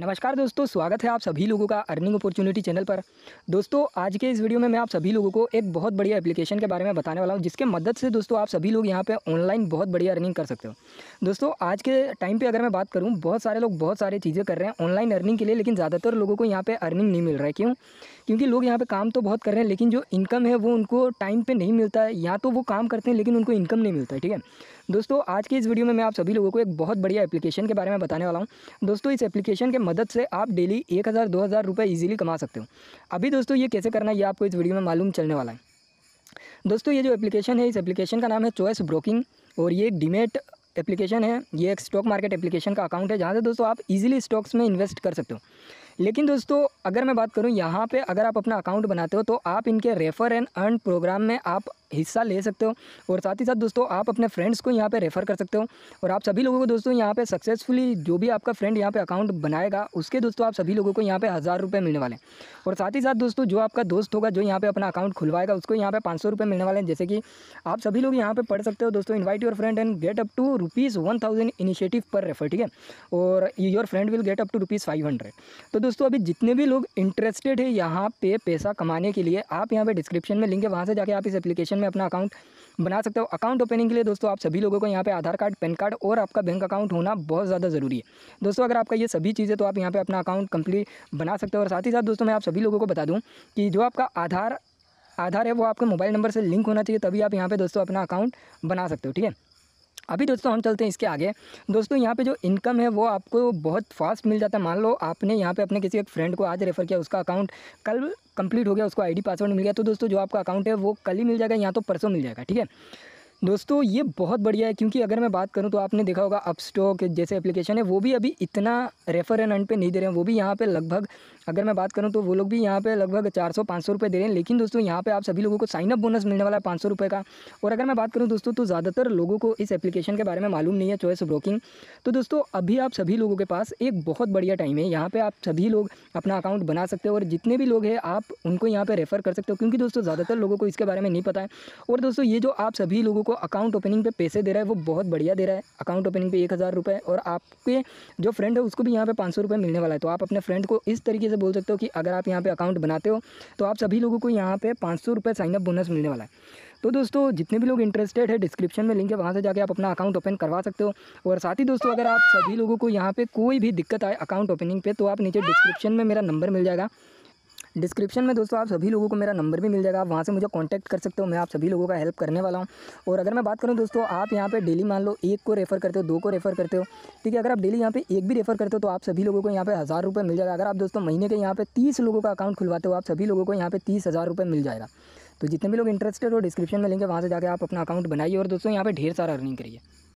नमस्कार दोस्तों स्वागत है आप सभी लोगों का अर्निंग अपॉर्चुनिटी चैनल पर दोस्तों आज के इस वीडियो में मैं आप सभी लोगों को एक बहुत बढ़िया एप्लीकेशन के बारे में बताने वाला हूं जिसके मदद से दोस्तों आप सभी लोग यहां पे ऑनलाइन बहुत बढ़िया अर्निंग कर सकते हो दोस्तों आज के टाइम पे अगर मैं बात करूँ बहुत सारे लोग बहुत सारी चीज़ें कर रहे हैं ऑनलाइन अर्निंग के लिए लेकिन ज़्यादातर लोगों को यहाँ पर अर्निंग नहीं मिल रहा है क्यों क्योंकि लोग यहाँ पर काम तो बहुत कर रहे हैं लेकिन जो इनकम है वो उनको टाइम पर नहीं मिलता है या तो वो काम करते हैं लेकिन उनको इनकम नहीं मिलता है ठीक है दोस्तों आज की इस वीडियो में मैं आप सभी लोगों को एक बहुत बढ़िया एप्लीकेशन के बारे में बताने वाला हूँ दोस्तों इस एप्लीकेशन के मदद से आप डेली एक हज़ार दो हज़ार रुपये ईजिली कमा सकते हो अभी दोस्तों ये कैसे करना है ये आपको इस वीडियो में मालूम चलने वाला है दोस्तों ये जो एप्लीकेशन है इस एप्लीकेशन का नाम है चॉइस ब्रोकिंग और ये एक डीमेट एप्लीकेशन है ये एक स्टॉक मार्केट एप्लीकेशन का अकाउंट है जहाँ से दोस्तों आप इजीली स्टॉक्स में इन्वेस्ट कर सकते हो लेकिन दोस्तों अगर मैं बात करूँ यहाँ पे अगर आप अपना अकाउंट बनाते हो तो आप इनके रेफर एंड अर्न प्रोग्राम में आप हिस्सा ले सकते हो और साथ ही साथ दोस्तों आप अपने फ्रेंड्स को यहाँ पे रेफ़र कर सकते हो और आप सभी लोगों को दोस्तों यहाँ पे सक्सेसफुली जो भी आपका फ्रेंड यहाँ पे अकाउंट बनाएगा उसके दोस्तों आप सभी लोगों को यहाँ पे हज़ार रुपये मिलने वाले हैं और साथ ही साथ दोस्तों जो आपका दोस्त होगा जो यहाँ पर अपना अकाउंट खुलवाएगा उसको यहाँ पे पाँच सौ रुपये मिलने वाले हैं जैसे कि आप सभी लोग यहाँ पे पढ़ सकते हो दोस्तों invite your friend and get up to rupees one thousand initiative पर रेफर ठीक है और your friend will get up to rupees five hundred तो दोस्तों अभी जितने भी लोग इंटरेस्टेड है यहाँ पे पैसा कमाने के लिए आप यहाँ पर डिस्क्रिप्शन में लिंक है वहाँ से जाकर आप इस एप्लीकेशन डिस्क्रिप्शन में अपना अकाउंट बना सकते हो अकाउंट ओपनिंग के लिए दोस्तों आप सभी लोगों को यहाँ पे आधार कार्ड पैन कार्ड और आपका बैंक अकाउंट होना बहुत ज़्यादा ज़रूरी है दोस्तों अगर आपका ये सभी चीज़ें तो आप यहाँ पे अपना अकाउंट कंप्लीट बना सकते हो और साथ ही साथ दोस्तों मैं आप सभी लोगों को बता दूँ कि जो आपका आधार आधार है वो आपके मोबाइल नंबर से लिंक होना चाहिए तभी आप यहाँ पर दोस्तों अपना अकाउंट बना सकते हो ठीक है अभी दोस्तों हम चलते हैं इसके आगे दोस्तों यहाँ पे जो इनकम है वो आपको बहुत फास्ट मिल जाता है मान लो आपने यहाँ पे अपने किसी एक फ्रेंड को आज रेफ़र किया उसका अकाउंट कल कंप्लीट हो गया उसको आईडी पासवर्ड मिल गया तो दोस्तों जो आपका अकाउंट है वो कल ही मिल जाएगा या तो परसों मिल जाएगा ठीक है दोस्तों ये बहुत बढ़िया है क्योंकि अगर मैं बात करूँ तो आपने देखा होगा अपस्टॉक जैसे एप्लीकेशन है वो भी अभी इतना रेफर एंड पे नहीं दे रहे हैं वो भी यहाँ पे लगभग अगर मैं बात करूँ तो वो लोग भी यहाँ पे लगभग चार सौ पाँच सौ रुपये दे रहे हैं लेकिन दोस्तों यहाँ पे आप सभी लोगों को साइन अप बोनस मिलने वाला है पाँच सौ रुपये का और अगर मैं बात करूँ दोस्तों तो ज़्यादातर लोगों को इस एप्लीकेशन के बारे में मालूम नहीं है चॉइस ब्रोकिंग तो दोस्तों अभी आप सभी लोगों के पास एक बहुत बढ़िया टाइम है यहाँ पर आप सभी लोग अपना अकाउंट बना सकते हो और जितने भी लोग हैं आप उनको यहाँ पर रेफ़र कर सकते हो क्योंकि दोस्तों ज़्यादातर लोगों को इसके बारे में नहीं पता है और दोस्तों ये जो आप सभी लोगों को अकाउंट ओपनिंग पे पैसे दे रहा है वो बहुत बढ़िया दे रहा है अकाउंट ओपनिंग पे एक हज़ार रुपये और आपके जो फ्रेंड है उसको भी यहाँ पे पाँच सौ रुपये मिलने वाला है तो आप अपने फ्रेंड को इस तरीके से बोल सकते हो कि अगर आप यहाँ पे अकाउंट बनाते हो तो आप सभी लोगों को यहाँ पे पाँच सौ रुपये साइनअप बोनस मिलने वाला है तो दोस्तों जितने भी लोग इंटरेस्टेड है डिस्क्रिप्शन में लिंक है वहाँ से जाके आप अपना अकाउंट ओपन करवा सकते हो और साथ ही दोस्तों अगर आप सभी लोगों को यहाँ पर कोई भी दिक्कत आए अकाउंट ओपनिंग पर तो आप नीचे डिस्क्रिप्शन में मेरा नंबर मिल जाएगा डिस्क्रिप्शन में दोस्तों आप सभी लोगों को मेरा नंबर भी मिल जाएगा आप वहाँ से मुझे कॉन्टैक्ट कर सकते हो मैं आप सभी लोगों का हेल्प करने वाला हूँ और अगर मैं बात करूँ दोस्तों आप यहाँ पे डेली मान लो एक को रेफ़र करते हो दो को रेफ़र करते हो ठीक है अगर आप डेली यहाँ पर एक भी रेफ़र करते हो तो आप सभी लोगों को यहाँ पे हज़ार रुपये मिल जाएगा अगर आप दोस्तों महीने के यहाँ पर तीस लोगों का अकाउंट खुलवाते हो आप सभी लोगों को यहाँ पे तीस हज़ार रुपये मिल जाएगा तो जितने भी लोग इंटरेस्टेड हो डिस्क्रिप्शन में लेंगे वहाँ से जाकर आप अपना अकाउंट बनाइए और दोस्तों यहाँ पर ढेर सारा अर्निंग करिए